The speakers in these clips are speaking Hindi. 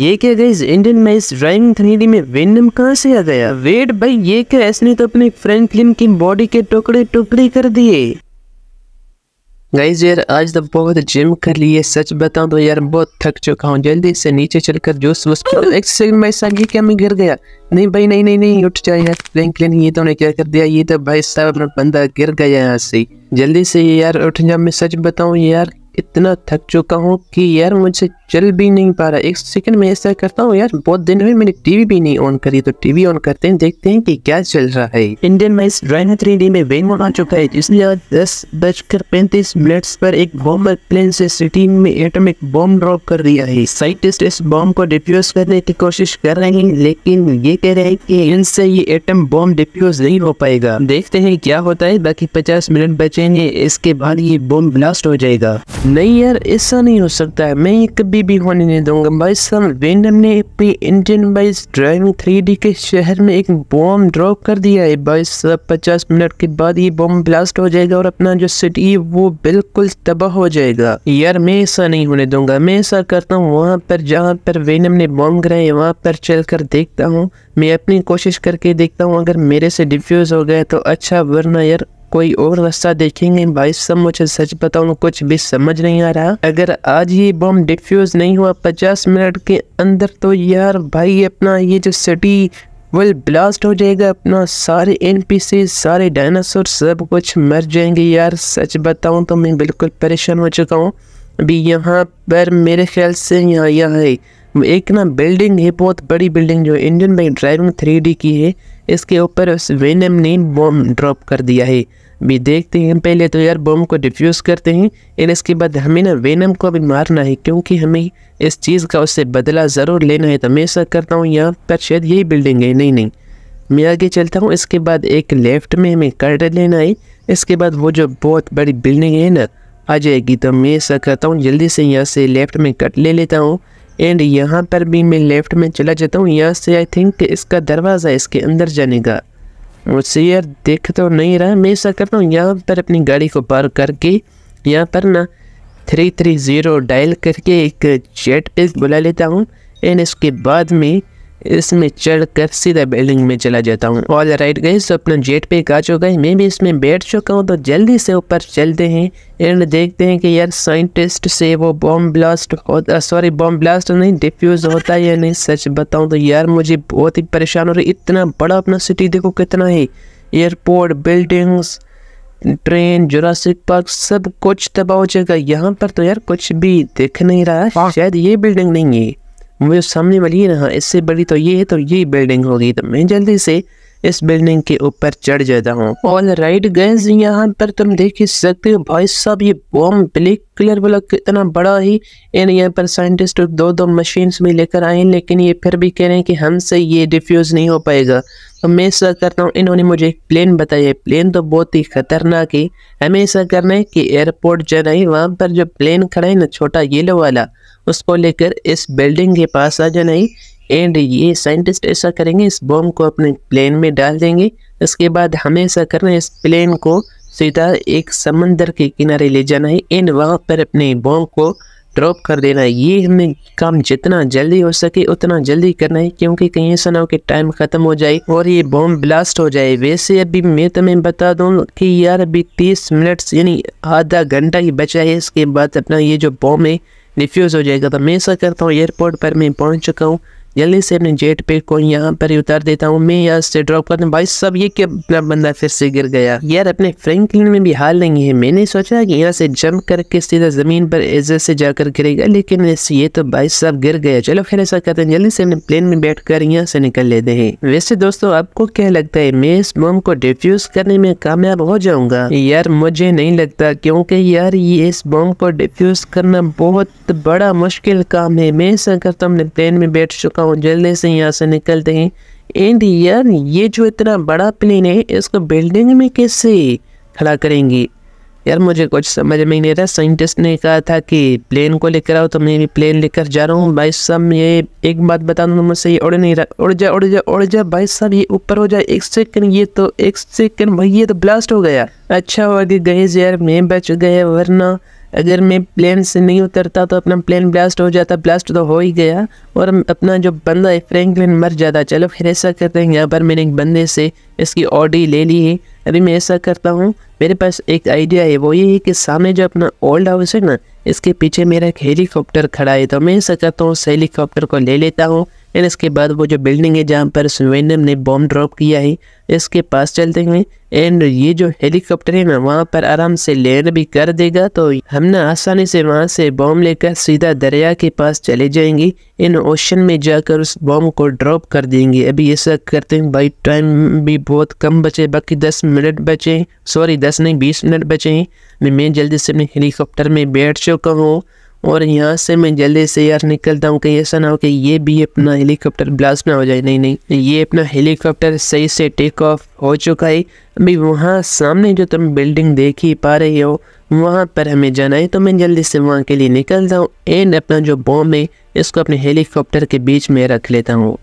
ये क्या गई इंडियन में इस ड्राइविंग थ्री में वेनम कहाँ से आ गया वेट भाई ये क्या ऐसे तो अपने फ्रेंकलिन की बॉडी के टुकड़े टुकड़े कर दिए गाइज यार आज तो बहुत जिम कर लिए सच बताऊं तो यार बहुत थक चुका हूँ जल्दी से नीचे चलकर जूस वूस एक्सरसाइज में ऐसा क्या मैं गिर गया नहीं भाई नहीं नहीं नहीं उठ जाए यार फ्रेंकलिन ये तो उन्हें क्या कर दिया ये तो भाई साहब अपना बंदा गिर गया यहाँ से जल्दी से यार उठ जा मैं सच बताऊँ यार इतना थक चुका हूँ कि यार मुझे चल भी नहीं पा रहा एक सेकंड में ऐसा करता हूँ यार बहुत दिन हुए मैंने टीवी भी नहीं ऑन करी तो टीवी ऑन करते हैं देखते हैं कि क्या चल रहा है इंडियन मैच ड्राइन थ्री डी में वेन आ चुका है जिसने दस बजकर पैंतीस मिनट पर एक बॉम्बर प्लेन से सिटी में एटमिक बॉम्ब ड्रॉप कर दिया है साइंटिस्ट इस बॉम्ब को डिफ्यूज करने की कोशिश कर रहे हैं लेकिन ये कह रहे हैं की इनसे ये एटम बॉम्ब डिफ्यूज नहीं हो पाएगा देखते है क्या होता है बाकी पचास मिनट बचेंगे इसके बाद ये बॉम्ब ब्लास्ट हो जाएगा नहीं यार ऐसा नहीं हो सकता है मैं कभी भी होने नहीं दूंगा भाई साहब वेंडम ने अपनी इंडियन बाइस ड्राइविंग थ्री के शहर में एक बॉम ड्रॉप कर दिया है बाईस साहब पचास मिनट के बाद ये बॉम ब्लास्ट हो जाएगा और अपना जो सिटी है वो बिल्कुल तबाह हो जाएगा यार मैं ऐसा नहीं होने दूंगा मैं ऐसा करता हूँ वहाँ पर जहाँ पर वेनम ने बॉम्ब गिराए वहाँ पर चल देखता हूँ मैं अपनी कोशिश करके देखता हूँ अगर मेरे से डिफ्यूज हो गया तो अच्छा वरना यार कोई और रास्ता देखेंगे भाई सब मुझे सच बताऊ कुछ भी समझ नहीं आ रहा अगर आज ये बॉम्ब डिफ्यूज नहीं हुआ पचास मिनट के अंदर तो यार भाई अपना ये जो सिटी वेल ब्लास्ट हो जाएगा अपना सारे एन सारे डायनासोर सब कुछ मर जाएंगे यार सच बताऊँ तो मैं बिल्कुल परेशान हो चुका हूँ अभी यहाँ पर मेरे ख्याल से यहाँ यहाँ है एक ना बिल्डिंग है बहुत बड़ी बिल्डिंग जो इंडियन बैंक ड्राइविंग थ्री की है इसके ऊपर उस वेनम ने बॉम्ब ड्रॉप कर दिया है भी देखते हैं पहले तो यार बम को डिफ्यूज़ करते हैं एंड इसके बाद हमें ना वेनम को भी मारना है क्योंकि हमें इस चीज़ का उससे बदला ज़रूर लेना है तो मैं ऐसा करता हूँ यहाँ पर शायद यही बिल्डिंग है नहीं नहीं मैं आगे चलता हूँ इसके बाद एक लेफ़्ट में हमें कर्ड लेना है इसके बाद वो जो बहुत बड़ी बिल्डिंग है ना आ जाएगी तो मैं ऐसा करता हूँ जल्दी से यहाँ से लेफ़्ट में कट ले लेता हूँ एंड यहाँ पर भी मैं लेफ़्ट में चला जाता हूँ यहाँ से आई थिंक इसका दरवाज़ा इसके अंदर जाने का मुझसे यार देख तो नहीं रहा मैं ऐसा करता हूँ यहाँ पर अपनी गाड़ी को पार करके यहाँ पर ना थ्री थ्री ज़ीरो डायल करके एक जेट पे बुला लेता हूँ एंड इसके बाद में इसमें चढ़कर सीधा बिल्डिंग में चला जाता हूँ ऑल राइट गई सो अपना जेट पे आ चुका है मैं भी इसमें बैठ चुका हूँ तो जल्दी से ऊपर चलते हैं एंड देखते हैं कि यार साइंटिस्ट से वो बॉम्ब ब्लास्ट होता सॉरी बॉम्ब ब्लास्ट नहीं डिफ्यूज़ होता है या नहीं सच बताऊँ तो यार मुझे बहुत ही परेशान हो रही इतना बड़ा अपना सिटी देखो कितना है airport buildings train Jurassic park सब कुछ तबाह हो जाएगा यहाँ पर तो यार कुछ भी दिख नहीं रहा है हाँ। शायद ये बिल्डिंग नहीं है मुझे सामने वाली है ना हाँ, इससे बड़ी तो ये है तो ये बिल्डिंग होगी तो मैं जल्दी से इस बिल्डिंग के ऊपर चढ़ जाता हूँ ऑल राइट गैस यहाँ पर तुम देख ही सकते हो भाई साहब ये बॉम ब्लैक कलर वाला कितना बड़ा ही इन यहाँ पर साइंटिस्ट दो दो मशीन्स भी लेकर आए लेकिन ये फिर भी कह रहे हैं कि हमसे ये डिफ्यूज़ नहीं हो पाएगा तो मैं ऐसा करता हूँ इन्होंने मुझे एक प्लेन बताया प्लेन तो बहुत ही ख़तरनाक है हमें ऐसा करना है कि एयरपोर्ट जाना है वहाँ पर जो प्लेन खड़ा है ना छोटा येलो वाला उसको लेकर इस बिल्डिंग के पास आ जाना ही एंड ये साइंटिस्ट ऐसा करेंगे इस बॉम्ब को अपने प्लेन में डाल देंगे उसके बाद हमें ऐसा करना है इस प्लेन को सीधा एक समंदर के किनारे ले जाना है एंड वहाँ पर अपने बॉम्ब को ड्रॉप कर देना है ये हमें काम जितना जल्दी हो सके उतना जल्दी करना है क्योंकि कहीं ऐसा ना हो कि टाइम ख़त्म हो जाए और ये बॉम्ब ब्लास्ट हो जाए वैसे अभी मैं तुम्हें बता दूँ कि यार अभी तीस मिनट यानी आधा घंटा ही बचा है इसके बाद अपना ये जो बॉम्ब है Nifuso de agradamento, cartão para airport, permanente, cão. जल्दी से अपने जेट पे को यहाँ पर ही उतार देता हूँ मैं यहाँ से ड्रॉप करता हूँ भाई सब ये क्या अपना बंदा फिर से गिर गया यार अपने फ्रेंकलिन में भी हाल नहीं है मैंने सोचा कि यहाँ से जंप करके सीधा ज़मीन पर इज्जत से जाकर गिरेगा लेकिन ये तो भाई सब गिर गया चलो फिर ऐसा करते हैं जल्दी से अपने प्लेन में बैठ कर यहाँ से निकल लेते हैं वैसे दोस्तों आपको क्या लगता है मैं इस बम को डिफ्यूज करने में कामयाब हो जाऊंगा यार मुझे नहीं लगता क्योंकि यार ये इस बम को डिफ्यूज करना बहुत बड़ा मुश्किल काम है मैं ऐसा करता हूँ प्लेन में बैठ चुका हूँ जल्दी से यहाँ से निकलते हैं एंड यार ये जो इतना बड़ा प्लेन है इसको बिल्डिंग में कैसे खड़ा करेंगे यार मुझे कुछ समझ में नहीं रहा साइंटिस्ट ने कहा था कि प्लेन को लेकर आओ तो मैं भी प्लेन लेकर जा रहा हूँ भाई साहब ये एक बात बता दूँ मुझसे ये उड़ नहीं रहा उड़ जा उड़ जा उड़ जा भाई साहब ये ऊपर हो जाए एक सेकंड ये तो एक सेकंड भाई ये तो ब्लास्ट हो गया अच्छा हो गया गए यार मैं बच गया वरना अगर मैं प्लेन से नहीं उतरता तो अपना प्लेन ब्लास्ट हो जाता ब्लास्ट तो हो ही गया और अपना जो बंदा है फ्रैंकलिन मर जाता चलो फिर ऐसा करते हैं यहाँ पर मैंने एक बंदे से इसकी ऑडी ले ली है अभी मैं ऐसा करता हूँ मेरे पास एक आइडिया है वो ये है कि सामने जो अपना ओल्ड हाउस है ना इसके पीछे मेरा एक हेलीकॉप्टर खड़ा है तो मैं ऐसा करता हूँ उस हेलीकॉप्टर को ले लेता हूँ एंड इसके बाद वो जो बिल्डिंग है जहाँ पर स्वेनम ने बॉम्ब ड्रॉप किया है इसके पास चलते हुए एंड ये जो हेलीकॉप्टर है ना वहाँ पर आराम से लैंड भी कर देगा तो हम ना आसानी से वहाँ से बॉम्ब लेकर सीधा दरिया के पास चले जाएंगे इन ओशन में जाकर उस बॉम्ब को ड्रॉप कर देंगे अभी ऐसा करते हैं भाई टाइम भी बहुत कम बचे बाकी दस मिनट बचे सॉरी दस नहीं बीस मिनट बचे मैं जल्दी से अपने हेलीकॉप्टर में बैठ चुका हूँ और यहाँ से मैं जल्दी से यार निकलता हूँ कहीं ऐसा ना हो कि ये भी अपना हेलीकॉप्टर ब्लास्ट ना हो जाए नहीं नहीं ये अपना हेलीकॉप्टर सही से टेक ऑफ हो चुका है अभी वहाँ सामने जो तुम बिल्डिंग देख ही पा रहे हो वहाँ पर हमें जाना है तो मैं जल्दी से वहाँ के लिए निकलता हूँ एंड अपना जो बॉम्ब है इसको अपने हेलीकॉप्टर के बीच में रख लेता हूँ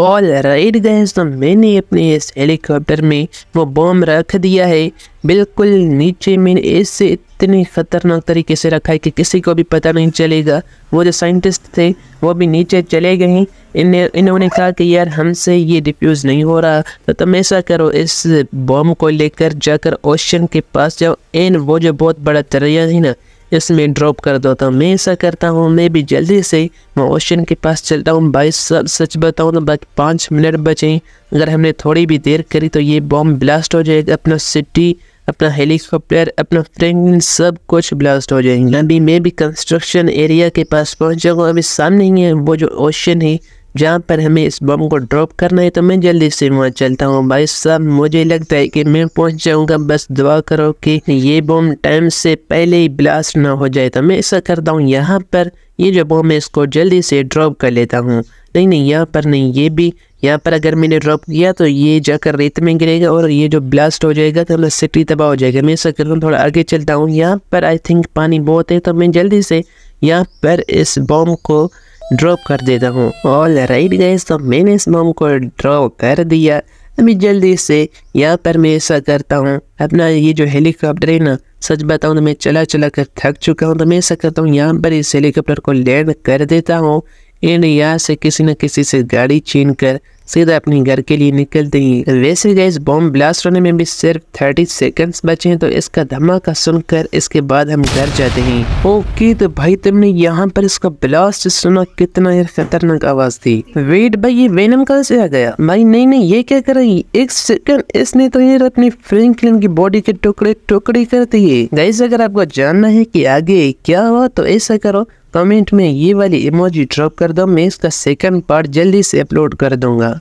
ऑल राइट गैस तो मैंने अपने इस हेलीकॉप्टर में वो बम रख दिया है बिल्कुल नीचे मैंने इसे इतने ख़तरनाक तरीके से रखा है कि किसी को भी पता नहीं चलेगा वो जो साइंटिस्ट थे वो भी नीचे चले गए इन इन्होंने कहा कि यार हमसे ये डिफ्यूज़ नहीं हो रहा तो तुम ऐसा करो इस बॉम को लेकर जाकर ओशन के पास जाओ एन वो जो बहुत बड़ा दरिया है ना इसमें ड्रॉप कर दो तो मैं ऐसा करता हूँ मैं भी जल्दी से मैं ओशन के पास चलता हूँ भाई सब सच बताऊँ तो बस पाँच मिनट बचें अगर हमने थोड़ी भी देर करी तो ये बॉम्ब ब्लास्ट हो जाएगा अपना सिटी अपना हेलीकॉप्टर अपना फ्रेंड सब कुछ ब्लास्ट हो जाएंगे अभी मैं भी कंस्ट्रक्शन एरिया के पास पहुँच जाऊँगा अभी सामने ही है वो जो ओशन है जहाँ पर हमें इस बम को ड्रॉप करना है तो मैं जल्दी से वहाँ चलता हूँ भाई साहब मुझे लगता है कि मैं पहुँच जाऊँगा बस दुआ करो कि ये बम टाइम से पहले ही ब्लास्ट ना हो जाए तो मैं ऐसा करता हूँ यहाँ पर ये जो बम है इसको जल्दी से ड्रॉप कर लेता हूँ नहीं नहीं यहाँ पर नहीं ये भी यहाँ पर अगर मैंने ड्रॉप किया तो ये जाकर रेत में गिरेगा और ये जो ब्लास्ट हो जाएगा तो मतलब सिटी तबाह हो जाएगा मैं ऐसा करता हूँ थोड़ा आगे चलता हूँ यहाँ पर आई थिंक पानी बहुत है तो मैं जल्दी से यहाँ पर इस बॉम को ड्रॉप कर देता हूँ ऑल राइट गैस तो मैंने इस मोम को ड्रॉप कर दिया अभी जल्दी से यहाँ पर मैं ऐसा करता हूँ अपना ये जो हेलीकॉप्टर है ना सच बताऊँ तो मैं चला चला कर थक चुका हूँ तो मैं ऐसा करता हूँ यहाँ पर इस हेलीकॉप्टर को लैंड कर देता हूँ एंड यहाँ से किसी न किसी से गाड़ी छीन कर सीधा अपने घर के लिए निकलते हैं वैसे गए बॉम्ब ब्लास्ट होने में भी सिर्फ थर्टी सेकेंड्स बचे हैं तो इसका धमाका सुनकर इसके बाद हम घर जाते हैं ओके तो भाई तुमने यहाँ पर इसका ब्लास्ट सुना कितना यार खतरनाक आवाज थी वेट भाई ये वेनम कहा से आ गया भाई नहीं नहीं ये क्या कर रही एक सेकंड इसने तो यार अपनी फ्रेंकलिन की बॉडी के टुकड़े टुकड़े कर दिए गाइस अगर आपको जानना है कि आगे क्या हुआ तो ऐसा करो कमेंट में ये वाली इमोजी ड्रॉप कर दो मैं इसका सेकंड पार्ट जल्दी से अपलोड कर दूंगा